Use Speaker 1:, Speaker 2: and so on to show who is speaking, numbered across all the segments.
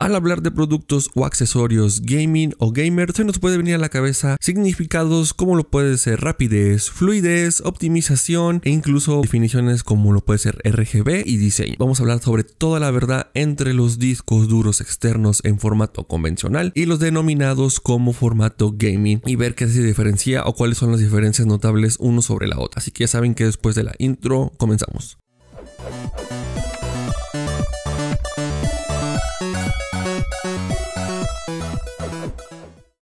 Speaker 1: Al hablar de productos o accesorios gaming o gamer, se nos puede venir a la cabeza significados como lo puede ser rapidez, fluidez, optimización e incluso definiciones como lo puede ser RGB y diseño. Vamos a hablar sobre toda la verdad entre los discos duros externos en formato convencional y los denominados como formato gaming y ver qué se diferencia o cuáles son las diferencias notables uno sobre la otra. Así que ya saben que después de la intro comenzamos. Thank you.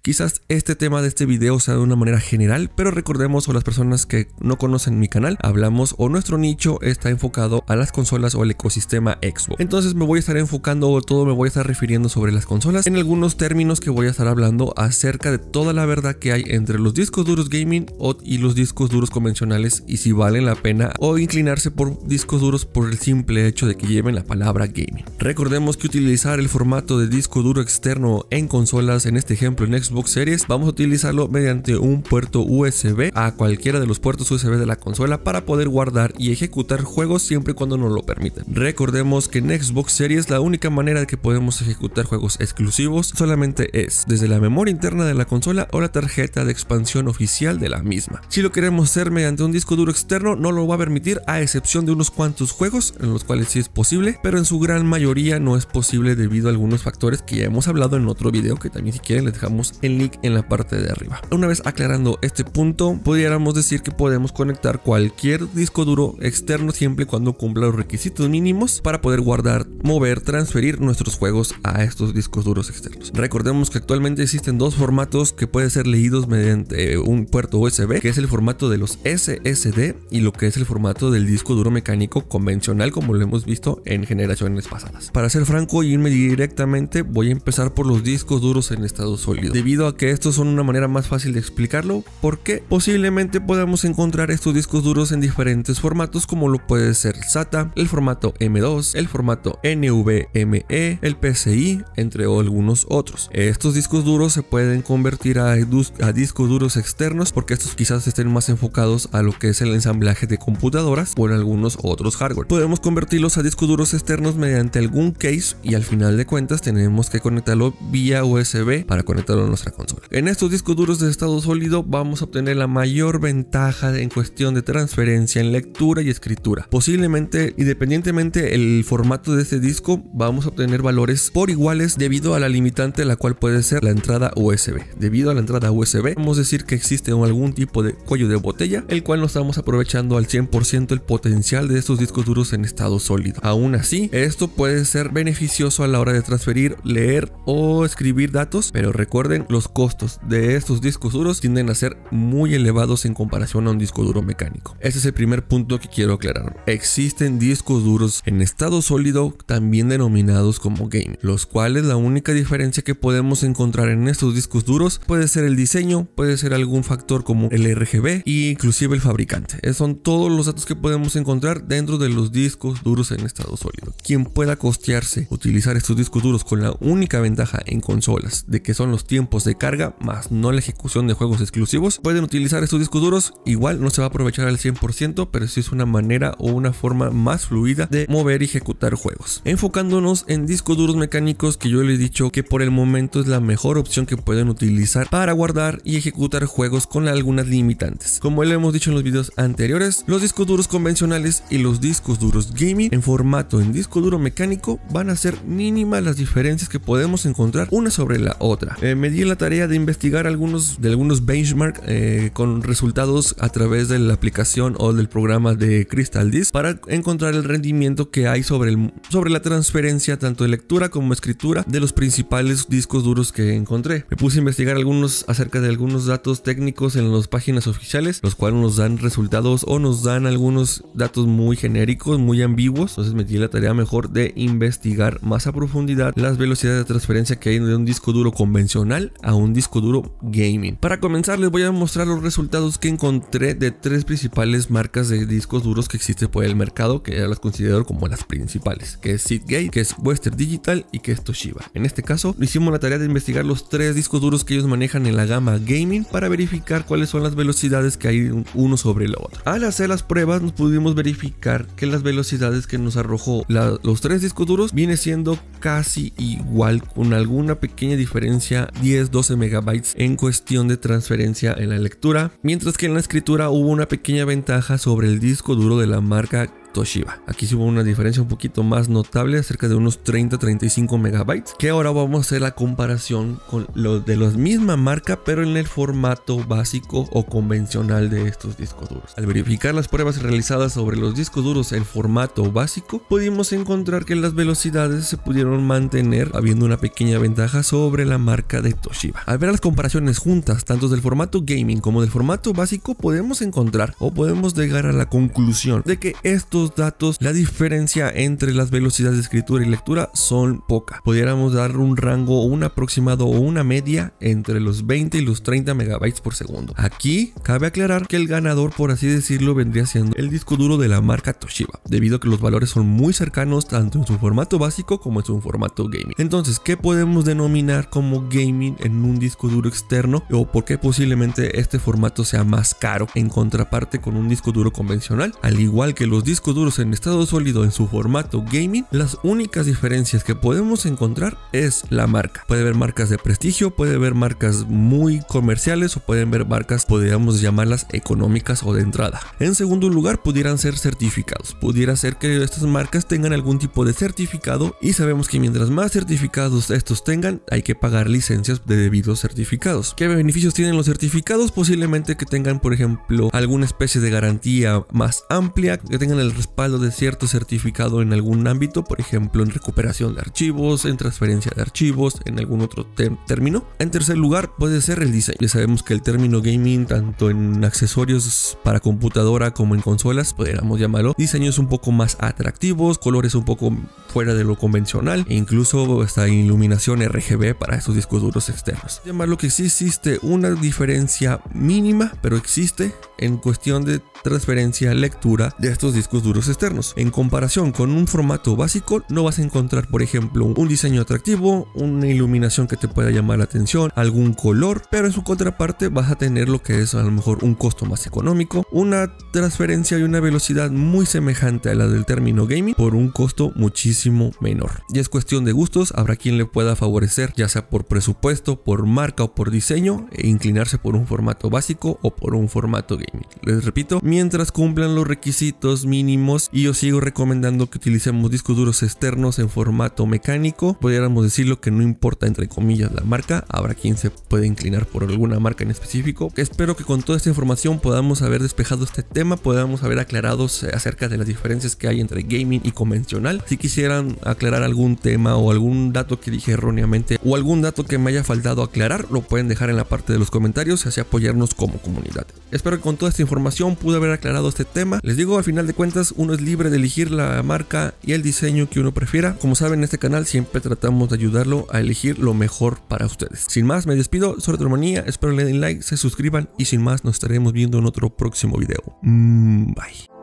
Speaker 1: Quizás este tema de este video sea de una manera general, pero recordemos o las personas que no conocen mi canal, hablamos o nuestro nicho está enfocado a las consolas o el ecosistema Xbox. Entonces me voy a estar enfocando o todo me voy a estar refiriendo sobre las consolas en algunos términos que voy a estar hablando acerca de toda la verdad que hay entre los discos duros gaming y los discos duros convencionales y si valen la pena o inclinarse por discos duros por el simple hecho de que lleven la palabra gaming. Recordemos que utilizar el formato de disco duro externo en consolas, en este ejemplo en Xbox, Series, vamos a utilizarlo mediante un puerto USB a cualquiera de los puertos USB de la consola para poder guardar y ejecutar juegos siempre y cuando nos lo permiten. Recordemos que en Xbox Series la única manera de que podemos ejecutar juegos exclusivos solamente es desde la memoria interna de la consola o la tarjeta de expansión oficial de la misma. Si lo queremos hacer mediante un disco duro externo no lo va a permitir a excepción de unos cuantos juegos en los cuales sí es posible, pero en su gran mayoría no es posible debido a algunos factores que ya hemos hablado en otro video que también si quieren les dejamos el link en la parte de arriba. Una vez aclarando este punto, pudiéramos decir que podemos conectar cualquier disco duro externo siempre y cuando cumpla los requisitos mínimos para poder guardar, mover, transferir nuestros juegos a estos discos duros externos. Recordemos que actualmente existen dos formatos que pueden ser leídos mediante eh, un puerto USB, que es el formato de los SSD y lo que es el formato del disco duro mecánico convencional como lo hemos visto en generaciones pasadas. Para ser franco y irme directamente, voy a empezar por los discos duros en estado sólido debido a que estos son una manera más fácil de explicarlo, porque posiblemente podamos encontrar estos discos duros en diferentes formatos como lo puede ser SATA, el formato M2, el formato NVMe, el PCI, entre algunos otros. Estos discos duros se pueden convertir a, discos duros externos porque estos quizás estén más enfocados a lo que es el ensamblaje de computadoras o en algunos otros hardware. Podemos convertirlos a discos duros externos mediante algún case y al final de cuentas tenemos que conectarlo vía USB para conectarlo a consola. En estos discos duros de estado sólido vamos a obtener la mayor ventaja en cuestión de transferencia en lectura y escritura. Posiblemente, independientemente el formato de este disco, vamos a obtener valores por iguales debido a la limitante la cual puede ser la entrada USB. Debido a la entrada USB, vamos a decir que existe algún tipo de cuello de botella, el cual no estamos aprovechando al 100% el potencial de estos discos duros en estado sólido. Aún así, esto puede ser beneficioso a la hora de transferir, leer o escribir datos, pero recuerden, los costos de estos discos duros tienden a ser muy elevados en comparación a un disco duro mecánico. Ese es el primer punto que quiero aclarar. Existen discos duros en estado sólido también denominados como game, los cuales la única diferencia que podemos encontrar en estos discos duros puede ser el diseño, puede ser algún factor como el RGB e inclusive el fabricante. Esos son todos los datos que podemos encontrar dentro de los discos duros en estado sólido. Quien pueda costearse utilizar estos discos duros con la única ventaja en consolas de que son los tiempos de carga, más no la ejecución de juegos exclusivos. Pueden utilizar estos discos duros, igual no se va a aprovechar al 100%, pero sí es una manera o una forma más fluida de mover y ejecutar juegos. Enfocándonos en discos duros mecánicos que yo les he dicho que por el momento es la mejor opción que pueden utilizar para guardar y ejecutar juegos con algunas limitantes. Como lo hemos dicho en los videos anteriores, los discos duros convencionales y los discos duros gaming en formato en disco duro mecánico van a ser mínimas las diferencias que podemos encontrar una sobre la otra. En eh, medio la tarea de investigar algunos de algunos benchmark eh, con resultados a través de la aplicación o del programa de Crystal Disk para encontrar el rendimiento que hay sobre, el, sobre la transferencia tanto de lectura como escritura de los principales discos duros que encontré. Me puse a investigar algunos acerca de algunos datos técnicos en las páginas oficiales, los cuales nos dan resultados o nos dan algunos datos muy genéricos, muy ambiguos. Entonces me di la tarea mejor de investigar más a profundidad las velocidades de transferencia que hay de un disco duro convencional a un disco duro gaming. Para comenzar les voy a mostrar los resultados que encontré de tres principales marcas de discos duros que existen por el mercado, que ya las considero como las principales, que es Seedgate, que es Western Digital y que es Toshiba. En este caso, hicimos la tarea de investigar los tres discos duros que ellos manejan en la gama gaming para verificar cuáles son las velocidades que hay uno sobre el otro. Al hacer las pruebas nos pudimos verificar que las velocidades que nos arrojó los tres discos duros viene siendo casi igual con alguna pequeña diferencia 10 12 megabytes en cuestión de transferencia en la lectura, mientras que en la escritura hubo una pequeña ventaja sobre el disco duro de la marca Toshiba. Aquí sí hubo una diferencia un poquito más notable, acerca de unos 30-35 megabytes, que ahora vamos a hacer la comparación con lo de la misma marca, pero en el formato básico o convencional de estos discos duros. Al verificar las pruebas realizadas sobre los discos duros en formato básico, pudimos encontrar que las velocidades se pudieron mantener, habiendo una pequeña ventaja sobre la marca de Toshiba. Al ver las comparaciones juntas, tanto del formato gaming como del formato básico, podemos encontrar o podemos llegar a la conclusión de que estos datos, la diferencia entre las velocidades de escritura y lectura son poca. Pudiéramos dar un rango, un aproximado o una media entre los 20 y los 30 megabytes por segundo. Aquí cabe aclarar que el ganador, por así decirlo, vendría siendo el disco duro de la marca Toshiba, debido a que los valores son muy cercanos tanto en su formato básico como en su formato gaming. Entonces, ¿qué podemos denominar como gaming en un disco duro externo o por qué posiblemente este formato sea más caro en contraparte con un disco duro convencional? Al igual que los discos duros en estado sólido en su formato gaming, las únicas diferencias que podemos encontrar es la marca. Puede haber marcas de prestigio, puede haber marcas muy comerciales o pueden ver marcas, podríamos llamarlas económicas o de entrada. En segundo lugar, pudieran ser certificados. Pudiera ser que estas marcas tengan algún tipo de certificado y sabemos que mientras más certificados estos tengan, hay que pagar licencias de debidos certificados. ¿Qué beneficios tienen los certificados? Posiblemente que tengan, por ejemplo, alguna especie de garantía más amplia, que tengan el respaldo de cierto certificado en algún ámbito, por ejemplo en recuperación de archivos, en transferencia de archivos, en algún otro término. En tercer lugar puede ser el diseño. Ya sabemos que el término gaming, tanto en accesorios para computadora como en consolas, podríamos llamarlo, diseños un poco más atractivos, colores un poco fuera de lo convencional e incluso esta iluminación RGB para esos discos duros externos. Llamarlo que sí existe una diferencia mínima, pero existe en cuestión de transferencia, lectura de estos discos externos. En comparación con un formato básico, no vas a encontrar, por ejemplo, un diseño atractivo, una iluminación que te pueda llamar la atención, algún color, pero en su contraparte vas a tener lo que es a lo mejor un costo más económico, una transferencia y una velocidad muy semejante a la del término gaming por un costo muchísimo menor. Y es cuestión de gustos, habrá quien le pueda favorecer, ya sea por presupuesto, por marca o por diseño, e inclinarse por un formato básico o por un formato gaming. Les repito, mientras cumplan los requisitos mínimos y yo sigo recomendando que utilicemos discos duros externos en formato mecánico. Podríamos decirlo que no importa entre comillas la marca, habrá quien se puede inclinar por alguna marca en específico. Espero que con toda esta información podamos haber despejado este tema, podamos haber aclarado acerca de las diferencias que hay entre gaming y convencional. Si quisieran aclarar algún tema o algún dato que dije erróneamente o algún dato que me haya faltado aclarar, lo pueden dejar en la parte de los comentarios y así apoyarnos como comunidad. Espero que con toda esta información pude haber aclarado este tema. Les digo, al final de cuentas, uno es libre de elegir la marca y el diseño que uno prefiera. Como saben, en este canal siempre tratamos de ayudarlo a elegir lo mejor para ustedes. Sin más, me despido, soy armonía. espero le den like, se suscriban y sin más nos estaremos viendo en otro próximo video. Mm, bye.